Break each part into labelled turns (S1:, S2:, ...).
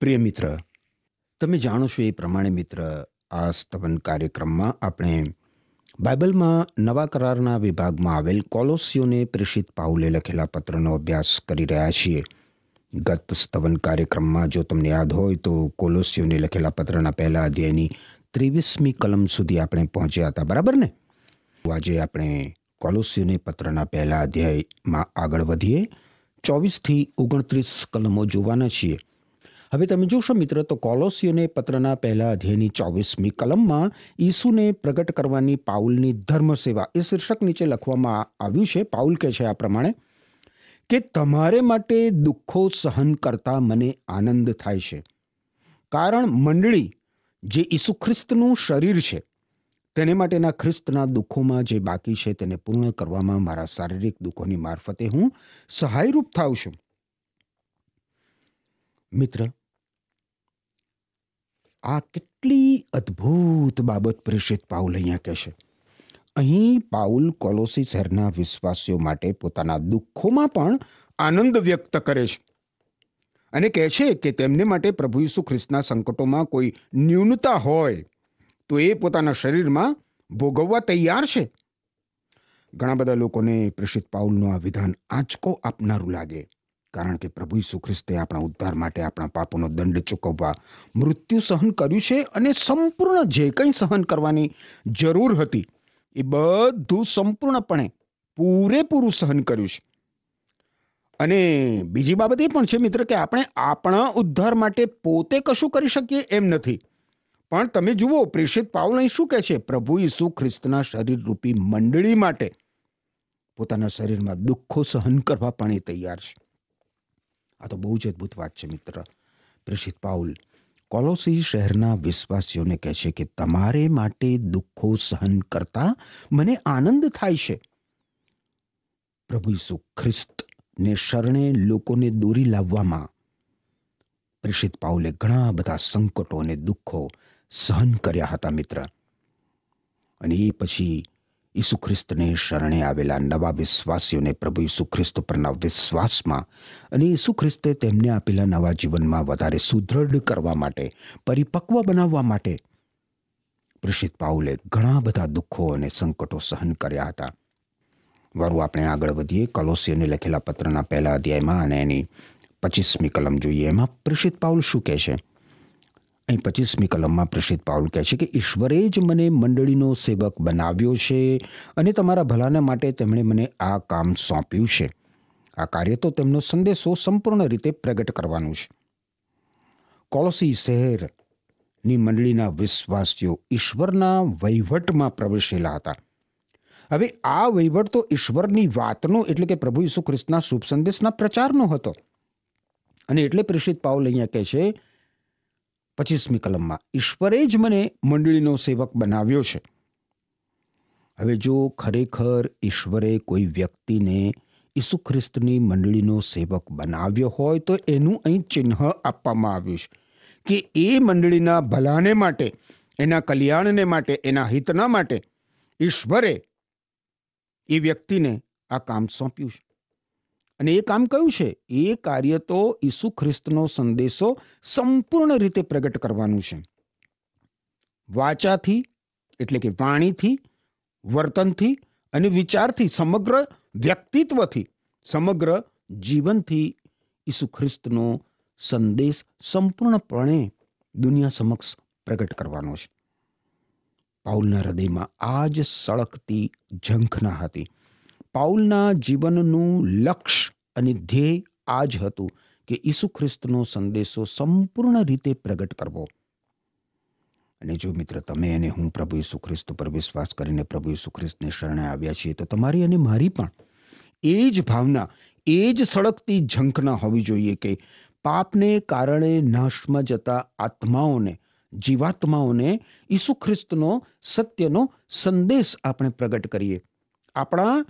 S1: પ્રિય મિત્ર તમે જાણો છો એ પ્રમાણે મિત્ર આ સ્તવન કાર્યક્રમમાં આપણે બાઇબલમાં નવા કરારના વિભાગમાં આવેલ કોલોસીઓને પ્રેષિત પાઉલે લખેલા પત્રનો અભ્યાસ કરી રહ્યા છીએ ગત સ્તવન કાર્યક્રમમાં જો તમને યાદ હોય તો કોલોસીઓને લખેલા પત્રના પહેલા અધ્યાયની ત્રેવીસમી કલમ સુધી આપણે પહોંચ્યા હતા બરાબર ને આજે આપણે કોલોસીઓને પત્રના પહેલા અધ્યાયમાં આગળ વધીએ ચોવીસથી ઓગણત્રીસ કલમો જોવાના છીએ હવે તમે જોશો મિત્ર તો કોલોસીઓને પત્રના પહેલા અધ્યયની ચોવીસમી કલમમાં ઈસુને પ્રગટ કરવાની પાઉલની ધર્મ સેવા એ શીર્ષક નીચે લખવામાં આવ્યું છે પાઉલ કહે છે આ પ્રમાણે કે તમારે માટે દુઃખો સહન કરતા મને આનંદ થાય છે કારણ મંડળી જે ઈસુ ખ્રિસ્તનું શરીર છે તેને માટેના ખ્રિસ્તના દુઃખોમાં જે બાકી છે તેને પૂર્ણ કરવામાં મારા શારીરિક દુઃખોની મારફતે હું સહાયરૂપ થાઉં છું મિત્ર આ કેટલી અદ્ભુત બાબત પ્રેષિત પાઉલ અહીંયા કહેશે અહીં પાઉલ કોલોસી શહેરના વિશ્વાસીઓ માટે પોતાના દુઃખોમાં પણ આનંદ વ્યક્ત કરે છે અને કહે છે કે તેમને માટે પ્રભુ ઈસુ ખ્રિસ્તના સંકટોમાં કોઈ ન્યૂનતા હોય તો એ પોતાના શરીરમાં ભોગવવા તૈયાર છે ઘણા બધા લોકોને પ્રેષિત પાઉલનું આ વિધાન આંચકો આપનારું લાગે કારણ કે પ્રભુ ઈસુ ખ્રિસ્તે આપણા ઉદ્ધાર માટે આપણા પાપોનો દંડ ચૂકવવા મૃત્યુ સહન કર્યું છે અને સંપૂર્ણ જે કંઈ સહન કરવાની જરૂર હતી એ બધું સંપૂર્ણપણે પૂરેપૂરું સહન કર્યું છે અને બીજી બાબત એ પણ છે મિત્ર કે આપણે આપણા ઉદ્ધાર માટે પોતે કશું કરી શકીએ એમ નથી પણ તમે જુઓ પ્રેષિત પાઉલ અહીં શું કહે છે પ્રભુ ઈસુ ખ્રિસ્તના રૂપી મંડળી માટે પોતાના શરીરમાં દુઃખો સહન કરવા પણ એ તૈયાર છે આ તો બહુ જ અદભુત વાત છે મિત્ર પ્રેષિત પાઉલ કોલોસી શહેરના વિશ્વાસીઓને કહે છે કે તમારે માટે દુઃખો સહન કરતા મને આનંદ થાય છે પ્રભુ ઈસુ ખ્રિસ્તને શરણે લોકોને દોરી લાવવામાં પ્રેષિત પાઉલે ઘણા બધા સંકટો અને દુઃખો સહન કર્યા હતા મિત્ર અને એ પછી ઈસુ ખ્રિસ્તને શરણે આવેલા નવા વિશ્વાસીઓને પ્રભુ ઈસુ ખ્રિસ્ત પરના વિશ્વાસમાં અને ઈસુ ખ્રિસ્તે તેમને આપેલા નવા જીવનમાં વધારે સુદૃઢ કરવા માટે પરિપક્વ બનાવવા માટે પ્રેષિત પાઉલે ઘણા બધા દુઃખો અને સંકટો સહન કર્યા હતા વારું આપણે આગળ વધીએ કલોસીઓને લખેલા પત્રના પહેલા અધ્યાયમાં અને એની પચીસમી કલમ જોઈએ એમાં પ્રેષિત પાઉલ શું કહે છે અહીં પચીસમી કલમમાં પ્રસિદ્ધ પાઉલ કહે છે કે ઈશ્વરે જ મને મંડળીનો સેવક બનાવ્યો છે અને તમારા ભલાના માટે તેમણે મને આ કામ સોંપ્યું છે આ કાર્ય તો તેમનો સંદેશો સંપૂર્ણ રીતે પ્રગટ કરવાનું છે કોલોસી શહેરની મંડળીના વિશ્વાસીઓ ઈશ્વરના વહીવટમાં પ્રવેશેલા હતા હવે આ વહીવટ તો ઈશ્વરની વાતનો એટલે કે પ્રભુ ઈસુ ખ્રિસ્તના શુભ સંદેશના પ્રચારનો હતો અને એટલે પ્રેષિત પાઉલ અહીંયા કહે છે પચીસમી કલમમાં ઈશ્વરે જ મને મંડળીનો સેવક બનાવ્યો છે હવે જો ખરેખર ઈશ્વરે કોઈ વ્યક્તિને ઈસુ ખ્રિસ્તની મંડળીનો સેવક બનાવ્યો હોય તો એનું અહીં ચિહ્ન આપવામાં આવ્યું છે કે એ મંડળીના ભલાને માટે એના કલ્યાણને માટે એના હિતના માટે ઈશ્વરે એ વ્યક્તિને આ કામ સોંપ્યું છે અને એ કામ કયું છે એ કાર્ય તો ઈસુ ખ્રિસ્તનો સંદેશો સંપૂર્ણ રીતે પ્રગટ કરવાનું છે વાચાથી એટલે કે વાણીથી વર્તનથી અને વિચારથી સમગ્ર વ્યક્તિત્વથી સમગ્ર જીવનથી ઈસુ ખ્રિસ્તનો સંદેશ સંપૂર્ણપણે દુનિયા સમક્ષ પ્રગટ કરવાનો છે પાઉલના હૃદયમાં આ જ સળકતી ઝંખના હતી પાઉલના જીવનનું લક્ષ્ય અને ધ્યેય આ જ હતું કે ઈસુ ખ્રિસ્તનો સંદેશો સંપૂર્ણ રીતે પ્રગટ કરવો અને જો મિત્ર તમે અને હું પ્રભુ ઈસુ ખ્રિસ્ત પર વિશ્વાસ કરીને પ્રભુ ઈસુ ખ્રિસ્તને શરણે આવ્યા છીએ તો તમારી અને મારી પણ એ જ ભાવના એ જ સળગતી ઝંખના હોવી જોઈએ કે પાપને કારણે નાશમાં જતા આત્માઓને જીવાત્માઓને ઈસુ ખ્રિસ્તનો સત્યનો સંદેશ આપણે પ્રગટ કરીએ આપણા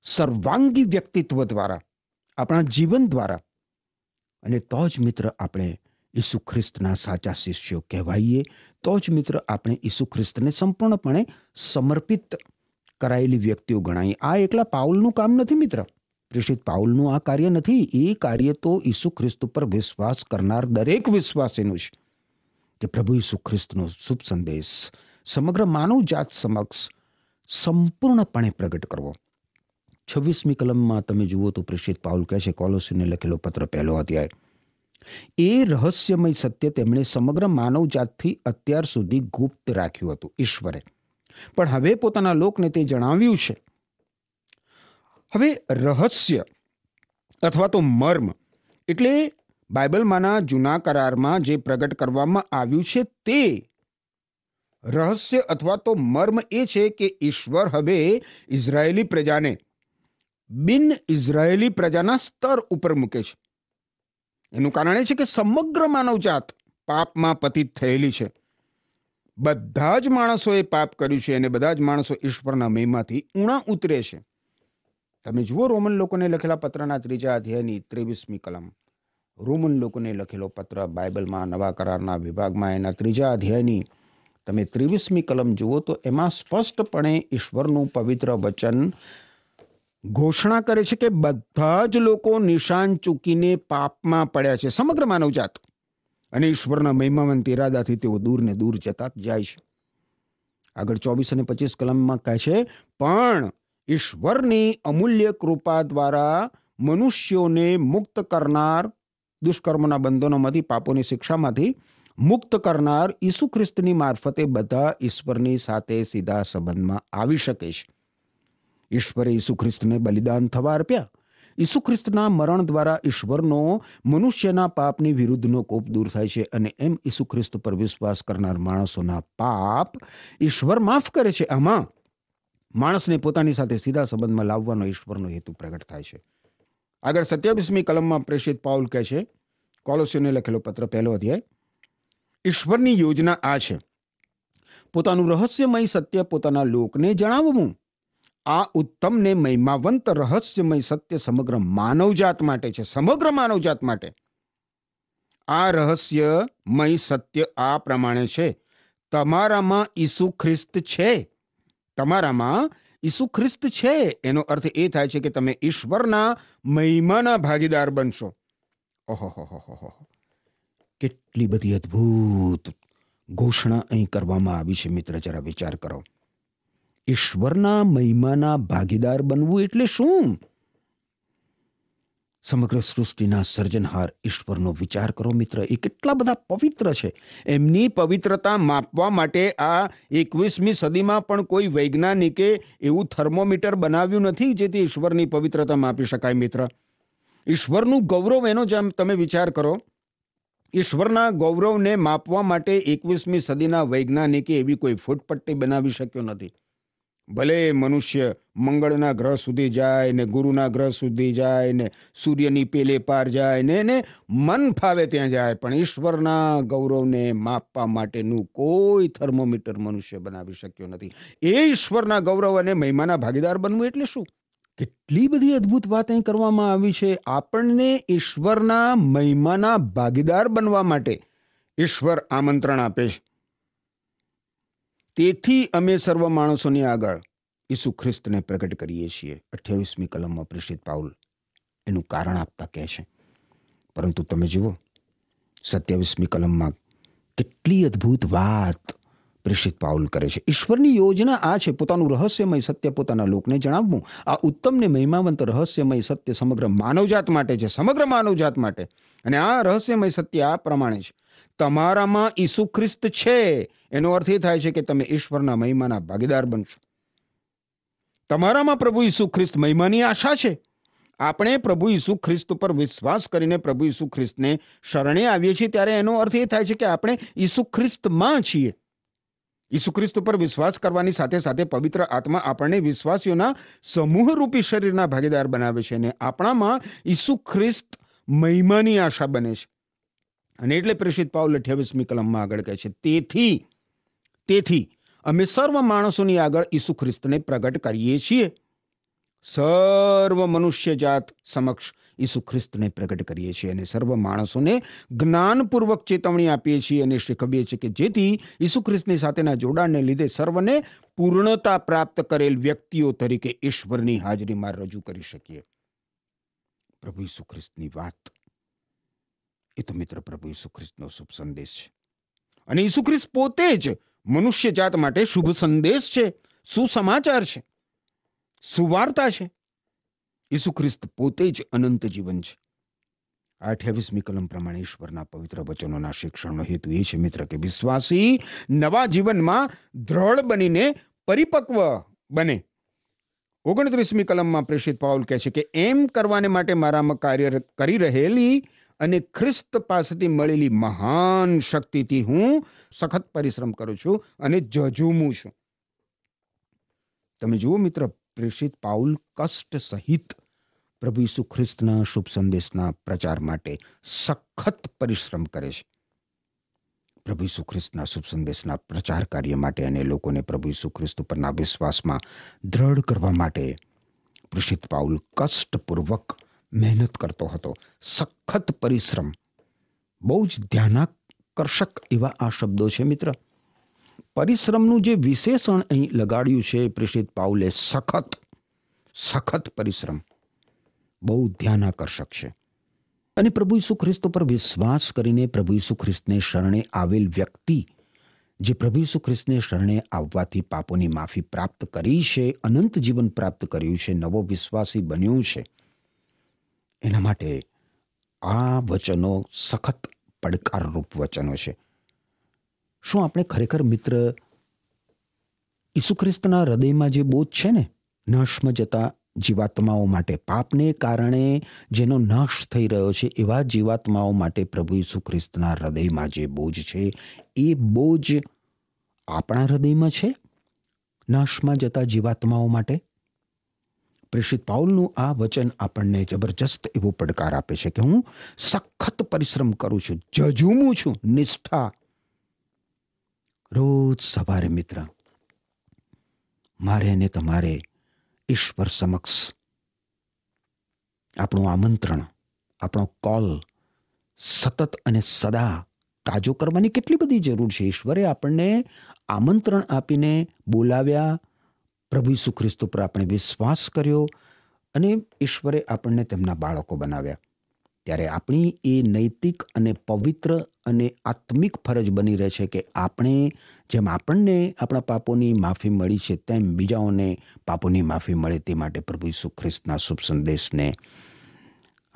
S1: સર્વાંગી વ્યક્તિત્વ દ્વારા આપણા જીવન દ્વારા અને તો જ મિત્ર આપણે ઈસુ ખ્રિસ્તના સાચા શિષ્યો કહેવાઈએ તો જ મિત્ર આપણે ઈસુ ખ્રિસ્તને સંપૂર્ણપણે સમર્પિત કરાયેલી વ્યક્તિઓ ગણાય આ એકલા પાઉલનું કામ નથી મિત્ર પ્રેષિત પાઉલનું આ કાર્ય નથી એ કાર્ય તો ઈસુ ખ્રિસ્ત ઉપર વિશ્વાસ કરનાર દરેક વિશ્વાસીનું છે કે પ્રભુ ઈસુ ખ્રિસ્તનો શુભ સંદેશ સમગ્ર માનવ જાત સમક્ષ સંપૂર્ણપણે પ્રગટ કરવો છવ્વીસમી કલમમાં તમે જુઓ તો પ્રેષિત પાઉલ કહે છે કોલોસીને લખેલો પત્ર પહેલો અધ્યાય એ રહસ્યમય સત્ય તેમણે સમગ્ર માનવજાતથી અત્યાર સુધી ગુપ્ત રાખ્યું હતું ઈશ્વરે પણ હવે પોતાના લોકને તે જણાવ્યું છે હવે રહસ્ય અથવા તો મર્મ એટલે બાઇબલમાંના જૂના કરારમાં જે પ્રગટ કરવામાં આવ્યું છે તે રહસ્ય અથવા તો મર્મ એ છે કે ઈશ્વર હવે ઇઝરાયેલી પ્રજાને બિન ઇઝરાયેલી પ્રજાના સ્તર ઉપર મૂકે છે એનું કારણ એ છે કે સમગ્ર માનવજાત પાપમાં પતિત થયેલી છે બધા જ માણસોએ પાપ કર્યું છે અને બધા જ માણસો ઈશ્વરના મહિમાથી ઊણા ઉતરે છે તમે જુઓ રોમન લોકોને લખેલા પત્રના ત્રીજા અધ્યાયની ત્રેવીસમી કલમ રોમન લોકોને લખેલો પત્ર બાઇબલમાં નવા કરારના વિભાગમાં એના ત્રીજા અધ્યાયની તમે ત્રેવીસમી કલમ જુઓ તો એમાં સ્પષ્ટપણે ઈશ્વરનું પવિત્ર વચન ઘોષણા કરે છે કે બધા જ લોકો નિશાન ચૂકીને પાપમાં પડ્યા છે સમગ્ર માનવજાત અને ઈશ્વરના મહિમાવંત ઇરાદાથી તેઓ દૂરને દૂર જતા જાય છે આગળ ચોવીસ અને પચીસ કલમમાં કહે છે પણ ઈશ્વરની અમૂલ્ય કૃપા દ્વારા મનુષ્યોને મુક્ત કરનાર દુષ્કર્મના બંધનોમાંથી પાપોની શિક્ષામાંથી મુક્ત કરનાર ઈસુ ખ્રિસ્તની મારફતે બધા ઈશ્વરની સાથે સીધા સંબંધમાં આવી શકે છે ઈશ્વરે ઈસુ ખ્રિસ્તને બલિદાન થવા અર્પ્યા ઈસુ ખ્રિસ્તના મરણ દ્વારા ઈશ્વરનો મનુષ્યના પાપની વિરુદ્ધનો કોપ દૂર થાય છે અને એમ ઈસુ ખ્રિસ્ત પર વિશ્વાસ કરનાર માણસોના પાપ ઈશ્વર માફ કરે છે આમાં માણસને પોતાની સાથે સીધા સંબંધમાં લાવવાનો ઈશ્વરનો હેતુ પ્રગટ થાય છે આગળ સત્યાવીસમી કલમમાં પ્રેષિત પાઉલ કહે છે કોલોસીઓને લખેલો પત્ર પહેલો અધ્યાય ઈશ્વરની યોજના આ છે પોતાનું રહસ્યમય સત્ય પોતાના લોકને જણાવવું આ ઉત્તમને મહિમાવંત રહસ્યમય સત્ય સમગ્ર માનવજાત માટે છે સમગ્ર માનવજાત માટે આ રહસ્યમય સત્ય આ પ્રમાણે છે તમારામાં ઈસુ ખ્રિસ્ત છે તમારામાં ઈસુ ખ્રિસ્ત છે એનો અર્થ એ થાય છે કે તમે ઈશ્વરના મહિમાના ભાગીદાર બનશો ઓહો કેટલી બધી અદ્ભુત ઘોષણા અહીં કરવામાં આવી છે મિત્ર જરા વિચાર કરો ઈશ્વરના મહિમાના ભાગીદાર બનવું એટલે શું સમગ્ર સૃષ્ટિના સર્જનહાર ઈશ્વરનો વિચાર કરો મિત્ર એ કેટલા બધા પવિત્ર છે એમની પવિત્રતા માપવા માટે આ એકવીસમી સદીમાં પણ કોઈ વૈજ્ઞાનિકે એવું થર્મોમીટર બનાવ્યું નથી જેથી ઈશ્વરની પવિત્રતા માપી શકાય મિત્ર ઈશ્વરનું ગૌરવ એનો જેમ તમે વિચાર કરો ઈશ્વરના ગૌરવને માપવા માટે એકવીસમી સદીના વૈજ્ઞાનિકે એવી કોઈ ફૂટપટ્ટી બનાવી શક્યો નથી ભલે મનુષ્ય મંગળના ગ્રહ સુધી જાય ને ગુરુના ગ્રહ સુધી જાય ને સૂર્યની પેલે પાર જાય ને એને મન ફાવે ત્યાં જાય પણ ઈશ્વરના ગૌરવને માપવા માટેનું કોઈ થર્મોમીટર મનુષ્ય બનાવી શક્યો નથી એ ઈશ્વરના ગૌરવ અને મહિમાના ભાગીદાર બનવું એટલે શું કેટલી બધી અદ્ભુત વાત અહીં કરવામાં આવી છે આપણને ઈશ્વરના મહિમાના ભાગીદાર બનવા માટે ઈશ્વર આમંત્રણ આપે છે તેથી અમે સર્વ માણસોની આગળ ઈસુ ખ્રિસ્તને પ્રગટ કરીએ છીએ અઠ્યાવીસમી કલમમાં પ્રેષિત પાઉલ એનું કારણ આપતા કહે છે પરંતુ તમે જુઓ સત્યાવીસમી કલમમાં કેટલી અદ્ભુત વાત પ્રેષિત પાઉલ કરે છે ઈશ્વરની યોજના આ છે પોતાનું રહસ્યમય સત્ય પોતાના લોકને જણાવવું આ ઉત્તમને મહિમાવંત રહસ્યમય સત્ય સમગ્ર માનવજાત માટે છે સમગ્ર માનવજાત માટે અને આ રહસ્યમય સત્ય આ પ્રમાણે છે તમારામાં ઈસુ ખ્રિસ્ત છે એનો અર્થ એ થાય છે કે તમે ઈશ્વરના મહિમાના ભાગીદાર બનશો તમારામાં પ્રભુ ઈસુ ખ્રિસ્ત મહિમાની આશા છે આપણે પ્રભુ ઈસુ ખ્રિસ્ત ઉપર વિશ્વાસ કરીને પ્રભુ ઈસુ ખ્રિસ્તને શરણે આવીએ છીએ ત્યારે એનો અર્થ એ થાય છે કે આપણે ઈસુ ખ્રિસ્તમાં છીએ ઈસુ ખ્રિસ્ત ઉપર વિશ્વાસ કરવાની સાથે સાથે પવિત્ર આત્મા આપણને વિશ્વાસીઓના સમૂહરૂપી શરીરના ભાગીદાર બનાવે છે અને આપણામાં ઈસુ ખ્રિસ્ત મહિમાની આશા બને છે અને એટલે પ્રેષિત પાઉલ અઠ્યાવીસમી કલમમાં આગળ કહે છે તેથી તેથી અમે સર્વ માણસોની આગળ ઈસુ ખ્રિસ્તને પ્રગટ કરીએ છીએ સર્વ મનુષ્ય જાત સમક્ષ ઈસુ ખ્રિસ્તને પ્રગટ કરીએ છીએ અને સર્વ માણસોને જ્ઞાનપૂર્વક ચેતવણી આપીએ છીએ અને શીખવીએ છીએ કે જેથી ઈસુ ખ્રિસ્તની સાથેના જોડાણને લીધે સર્વને પૂર્ણતા પ્રાપ્ત કરેલ વ્યક્તિઓ તરીકે ઈશ્વરની હાજરીમાં રજૂ કરી શકીએ પ્રભુ ઈસુ ખ્રિસ્તની વાત એ તો મિત્ર પ્રભુ ઈસુ ખ્રિસ્તનો શુભ સંદેશ છે અને ઈસુ ખ્રિસ્ત પોતે જ મનુષ્ય જાત માટે શુભ સંદેશ છે સુસમાચાર છે સુવાર્તા છે ઈસુ ખ્રિસ્ત પોતે જ અનંત જીવન છે આ અઠ્યાવીસમી કલમ પ્રમાણે ઈશ્વરના પવિત્ર વચનોના શિક્ષણનો હેતુ એ છે મિત્ર કે વિશ્વાસી નવા જીવનમાં દ્રઢ બનીને પરિપક્વ બને ઓગણત્રીસમી કલમમાં પ્રેષિત પાઉલ કહે છે કે એમ કરવાને માટે મારામાં કાર્ય કરી રહેલી અને ખ્રિસ્ત પાસેથી મળેલી મહાન શક્તિથી હું સખત પરિશ્રમ કરું છું અને જજુમું છું તમે જુઓ મિત્ર પ્રેષિત પાઉલ કષ્ટ સહિત પ્રભુ ઈસુ ખ્રિસ્તના શુભ સંદેશના પ્રચાર માટે સખત પરિશ્રમ કરે છે પ્રભુ ઈસુ ખ્રિસ્તના શુભ સંદેશના પ્રચાર કાર્ય માટે અને લોકોને પ્રભુ ઈસુ ખ્રિસ્ત ઉપરના વિશ્વાસમાં દ્રઢ કરવા માટે પ્રેષિત પાઉલ કષ્ટપૂર્વક મહેનત કરતો હતો સખત પરિશ્રમ બહુ જ ધ્યાનાકર્ષક એવા આ શબ્દો છે મિત્ર પરિશ્રમનું જે વિશેષણ અહીં લગાડ્યું છે પ્રિષિત પાઉલે સખત સખત પરિશ્રમ બહુ ધ્યાનાકર્ષક છે અને પ્રભુ ઈસુ ખ્રિસ્ત પર વિશ્વાસ કરીને પ્રભુ ઈસુ ખ્રિસ્તને શરણે આવેલ વ્યક્તિ જે પ્રભુ ઈસુ ખ્રિસ્તને શરણે આવવાથી પાપોની માફી પ્રાપ્ત કરી છે અનંત જીવન પ્રાપ્ત કર્યું છે નવો વિશ્વાસી બન્યું છે એના માટે આ વચનો સખત પડકારરૂપ વચનો છે શું આપણે ખરેખર મિત્ર ઈસુ ખ્રિસ્તના હૃદયમાં જે બોધ છે ને નાશમાં જતા જીવાત્માઓ માટે પાપને કારણે જેનો નાશ થઈ રહ્યો છે એવા જીવાત્માઓ માટે પ્રભુ ઈસુ ખ્રિસ્તના હૃદયમાં જે બોજ છે એ બોજ આપણા હૃદયમાં છે નાશમાં જતા જીવાત્માઓ માટે પ્રેષિત પાઉલનું આ વચન આપણને જબરજસ્ત એવો પડકાર આપે છે કે હું સખત પરિશ્રમ કરું છું જજુમું છું નિષ્ઠા રોજ સવારે મિત્ર મારે અને તમારે ઈશ્વર સમક્ષ આપણું આમંત્રણ આપણો કોલ સતત અને સદા તાજો કરવાની કેટલી બધી જરૂર છે ઈશ્વરે આપણને આમંત્રણ આપીને બોલાવ્યા પ્રભુ ઈસુ ખ્રિસ્ત ઉપર આપણે વિશ્વાસ કર્યો અને ઈશ્વરે આપણને તેમના બાળકો બનાવ્યા ત્યારે આપણી એ નૈતિક અને પવિત્ર અને આત્મિક ફરજ બની રહે છે કે આપણે જેમ આપણને આપણા પાપોની માફી મળી છે તેમ બીજાઓને પાપોની માફી મળે તે માટે પ્રભુ ઈસુ ખ્રિસ્તના શુભ સંદેશને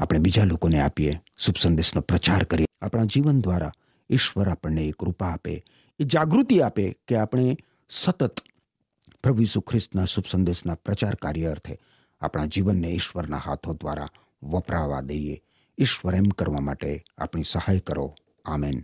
S1: આપણે બીજા લોકોને આપીએ શુભ સંદેશનો પ્રચાર કરીએ આપણા જીવન દ્વારા ઈશ્વર આપણને એ કૃપા આપે એ જાગૃતિ આપે કે આપણે સતત પ્રભુ ઈસુ ખ્રિસ્તના શુભ સંદેશના પ્રચાર કાર્ય અર્થે આપણા જીવનને ઈશ્વરના હાથો દ્વારા વપરાવા દઈએ ઈશ્વર એમ કરવા માટે આપણી સહાય કરો આમેન